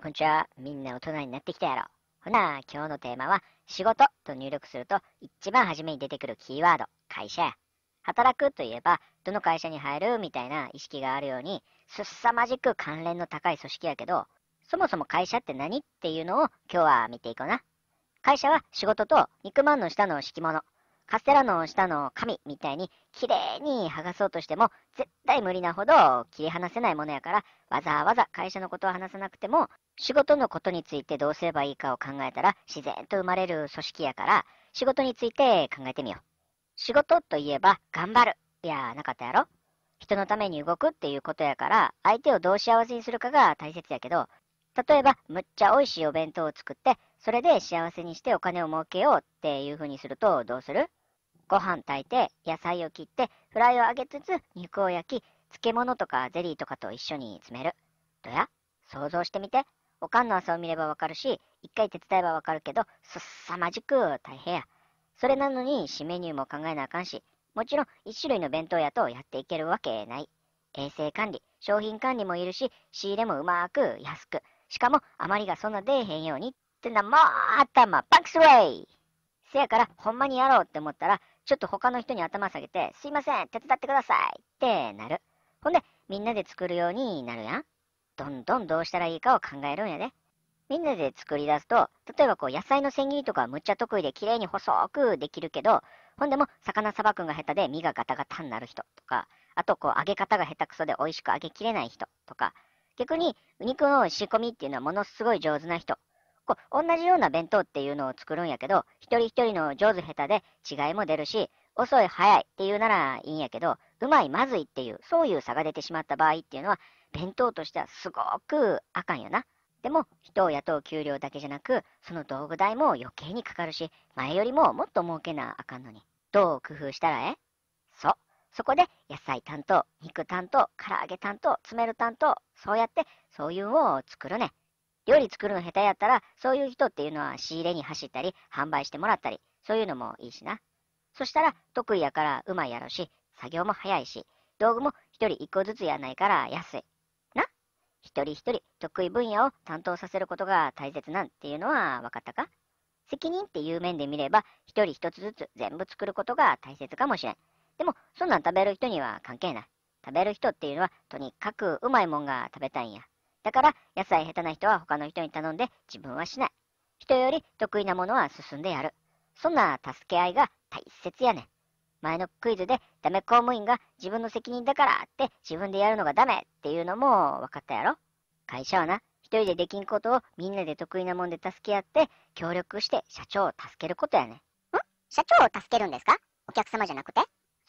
こんにちは。みんな大人になってきたやろ。ほな、今日のテーマは、仕事と入力すると、一番初めに出てくるキーワード、会社や。働くといえば、どの会社に入るみたいな意識があるように、すさまじく関連の高い組織やけど、そもそも会社って何っていうのを今日は見ていこうな。会社は仕事と肉まんの下の敷物。カステラの下の紙みたいに綺麗に剥がそうとしても絶対無理なほど切り離せないものやからわざわざ会社のことを話さなくても仕事のことについてどうすればいいかを考えたら自然と生まれる組織やから仕事について考えてみよう。仕事といえば頑張るいやなかったやろ人のために動くっていうことやから相手をどう幸せにするかが大切やけど例えばむっちゃ美味しいお弁当を作ってそれで幸せにしてお金を儲けようっていうふうにするとどうするご飯炊いて、野菜を切って、フライを揚げつつ、肉を焼き、漬物とかゼリーとかと一緒に詰める。どや想像してみて。おかんの朝を見ればわかるし、一回手伝えばわかるけど、すっさまじく大変や。それなのに、新メニューも考えなあかんし、もちろん一種類の弁当やとやっていけるわけない。衛生管理、商品管理もいるし、仕入れもうまく安く。しかも、あまりがそんな出えへんようにってな、もう頭バックスウェイせやから、ほんまにやろうって思ったら、ちょっと他の人に頭下げて、すいません、手伝ってくださいってなる。ほんで、みんなで作るようになるやん。どんどんどうしたらいいかを考えるんやで。みんなで作り出すと、例えばこう野菜の千切りとかむっちゃ得意で綺麗に細くできるけど、ほんでも魚さばくんが下手で身がガタガタになる人とか、あとこう揚げ方が下手くそで美味しく揚げきれない人とか、逆に肉の仕込みっていうのはものすごい上手な人こう同じような弁当っていうのを作るんやけど、一人一人の上手下手で違いも出るし、遅い早いっていうならいいんやけど、うまいまずいっていう、そういう差が出てしまった場合っていうのは、弁当としてはすごくあかんよな。でも、人を雇う給料だけじゃなく、その道具代も余計にかかるし、前よりももっと儲けなあかんのに。どう工夫したらええそう。そこで、野菜担当、肉担当、唐揚げ担当、詰める担当、そうやって、そういうのを作るね。料理作るの下手やったら、そういう人っていうのは仕入れに走ったり、販売してもらったり、そういうのもいいしな。そしたら、得意やからうまいやろし、作業も早いし、道具も一人一個ずつやないから安い。な一人一人得意分野を担当させることが大切なんていうのは分かったか責任っていう面で見れば、一人一つずつ全部作ることが大切かもしれん。でも、そんなん食べる人には関係ない。食べる人っていうのは、とにかくうまいもんが食べたいんや。だから、野菜下手な人は他の人に頼んで自分はしない。人より得意なものは進んでやる。そんな助け合いが大切やねん。前のクイズでダメ公務員が自分の責任だからって自分でやるのがダメっていうのも分かったやろ会社はな、一人でできんことをみんなで得意なもんで助け合って協力して社長を助けることやねん。ん社長を助けるんですかお客様じゃなくて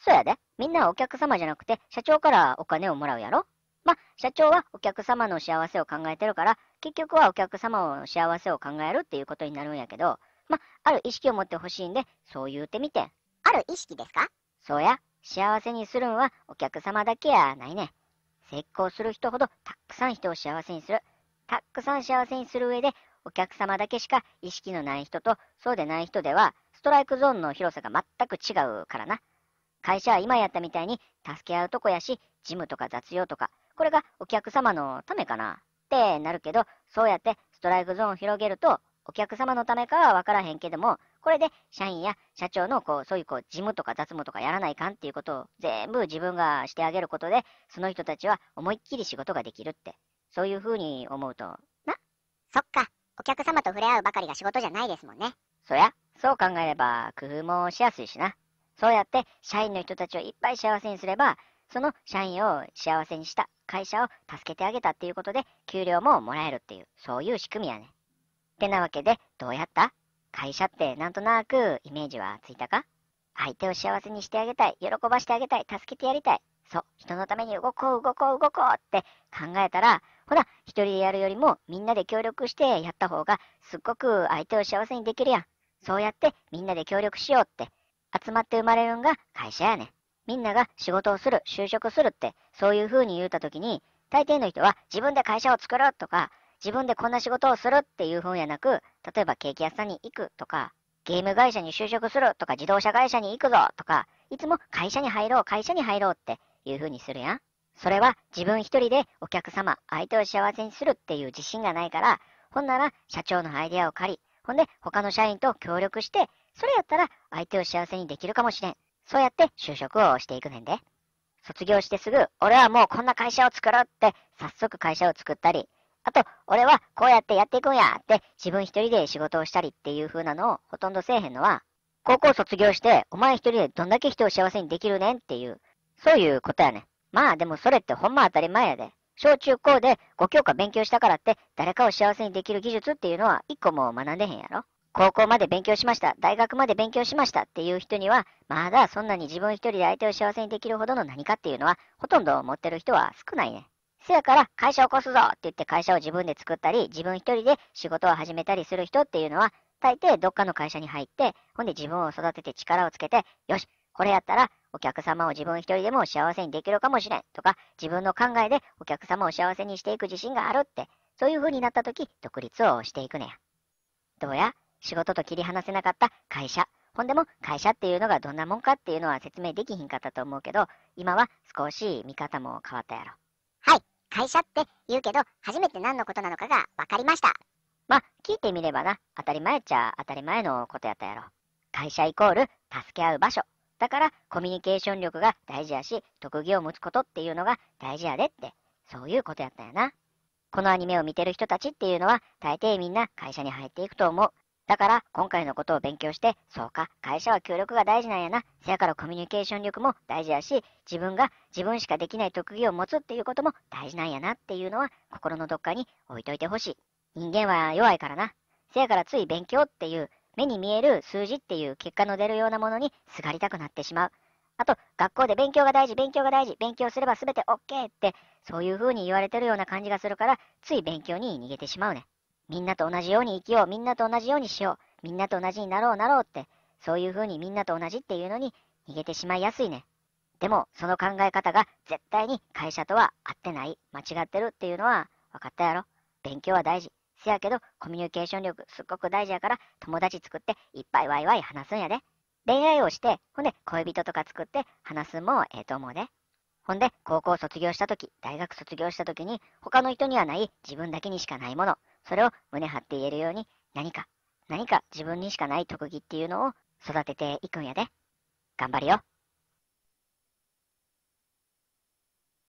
そうやで。みんなお客様じゃなくて社長からお金をもらうやろまあ、社長はお客様の幸せを考えてるから、結局はお客様の幸せを考えるっていうことになるんやけど、まあ、ある意識を持ってほしいんで、そう言うてみて。ある意識ですかそうや。幸せにするんはお客様だけやないね。成功する人ほどたくさん人を幸せにする。たくさん幸せにする上で、お客様だけしか意識のない人とそうでない人では、ストライクゾーンの広さが全く違うからな。会社は今やったみたいに助け合うとこやし、ジムとか雑用とかこれがお客様のためかなってなるけど、そうやってストライクゾーンを広げると、お客様のためかは分からへんけども、これで社員や社長のこうそういうこう事務とか雑務とかやらないかんっていうことを全部自分がしてあげることで、その人たちは思いっきり仕事ができるって、そういうふうに思うと、なそっか、お客様と触れ合うばかりが仕事じゃないですもんね。そや、そう考えれば工夫もしやすいしな。そうやって社員の人たちをいっぱい幸せにすれば、その社員を幸せにした会社を助けてあげたっていうことで給料ももらえるっていうそういう仕組みやねってなわけでどうやった会社ってなんとなくイメージはついたか相手を幸せにしてあげたい喜ばしてあげたい助けてやりたいそう人のために動こう動こう動こうって考えたらほら一人でやるよりもみんなで協力してやった方がすっごく相手を幸せにできるやんそうやってみんなで協力しようって集まって生まれるんが会社やねみんなが仕事をする、就職するって、そういう風に言うた時に、大抵の人は自分で会社を作るとか、自分でこんな仕事をするっていう風やなく、例えばケーキ屋さんに行くとか、ゲーム会社に就職するとか、自動車会社に行くぞとか、いつも会社に入ろう、会社に入ろうっていう風にするやん。それは自分一人でお客様、相手を幸せにするっていう自信がないから、ほんなら社長のアイデアを借り、ほんで他の社員と協力して、それやったら相手を幸せにできるかもしれん。そうやって就職をしていくねんで。卒業してすぐ、俺はもうこんな会社を作ろうって、早速会社を作ったり、あと、俺はこうやってやっていくんやって、自分一人で仕事をしたりっていう風なのをほとんどせえへんのは、高校卒業して、お前一人でどんだけ人を幸せにできるねんっていう、そういうことやねん。まあでもそれってほんま当たり前やで。小中高で5教科勉強したからって、誰かを幸せにできる技術っていうのは一個も学んでへんやろ。高校まで勉強しました、大学まで勉強しましたっていう人には、まだそんなに自分一人で相手を幸せにできるほどの何かっていうのは、ほとんど持ってる人は少ないね。せやから、会社を起こすぞって言って会社を自分で作ったり、自分一人で仕事を始めたりする人っていうのは、大抵どっかの会社に入って、ほんで自分を育てて力をつけて、よし、これやったらお客様を自分一人でも幸せにできるかもしれんとか、自分の考えでお客様を幸せにしていく自信があるって、そういう風になった時、独立をしていくねや。どうや仕事と切り離せなかった会社。ほんでも会社っていうのがどんなもんかっていうのは説明できひんかったと思うけど、今は少し見方も変わったやろ。はい、会社って言うけど、初めて何のことなのかが分かりました。まあ、聞いてみればな、当たり前っちゃ当たり前のことやったやろ。会社イコール助け合う場所。だからコミュニケーション力が大事やし、特技を持つことっていうのが大事やでって、そういうことやったやな。このアニメを見てる人たちっていうのは大抵みんな会社に入っていくと思う。だから今回のことを勉強して、そうか、会社は協力が大事なんやな。せやからコミュニケーション力も大事やし、自分が自分しかできない特技を持つっていうことも大事なんやなっていうのは心のどっかに置いといてほしい。人間は弱いからな。せやからつい勉強っていう目に見える数字っていう結果の出るようなものにすがりたくなってしまう。あと、学校で勉強が大事、勉強が大事、勉強すれば全て OK って、そういう風に言われてるような感じがするから、つい勉強に逃げてしまうね。みんなと同じように生きよう、みんなと同じようにしよう、みんなと同じになろうなろうって、そういう風にみんなと同じっていうのに逃げてしまいやすいね。でも、その考え方が絶対に会社とは合ってない、間違ってるっていうのは分かったやろ。勉強は大事。せやけど、コミュニケーション力すっごく大事やから、友達作っていっぱいワイワイ話すんやで。恋愛をして、ほんで恋人とか作って話すんもええと思うで。ほんで、高校卒業した時、大学卒業した時に、他の人にはない自分だけにしかないもの、それを胸張って言えるように、何か、何か自分にしかない特技っていうのを育てていくんやで。頑張るよ。